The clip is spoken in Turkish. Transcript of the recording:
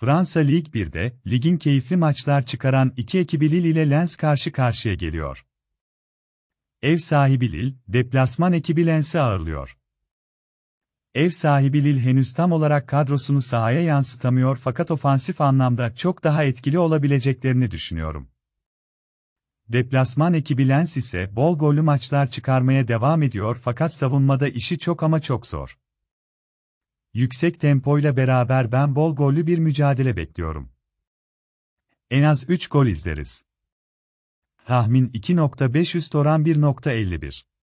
Fransa Lig 1'de, ligin keyifli maçlar çıkaran iki ekibi Lille ile Lens karşı karşıya geliyor. Ev sahibi Lille, deplasman ekibi Lens'i ağırlıyor. Ev sahibi Lille henüz tam olarak kadrosunu sahaya yansıtamıyor fakat ofansif anlamda çok daha etkili olabileceklerini düşünüyorum. Deplasman ekibi Lens ise bol gollü maçlar çıkarmaya devam ediyor fakat savunmada işi çok ama çok zor. Yüksek tempoyla beraber ben bol gollü bir mücadele bekliyorum. En az 3 gol izleriz. Tahmin 2.5 üst oran 1.51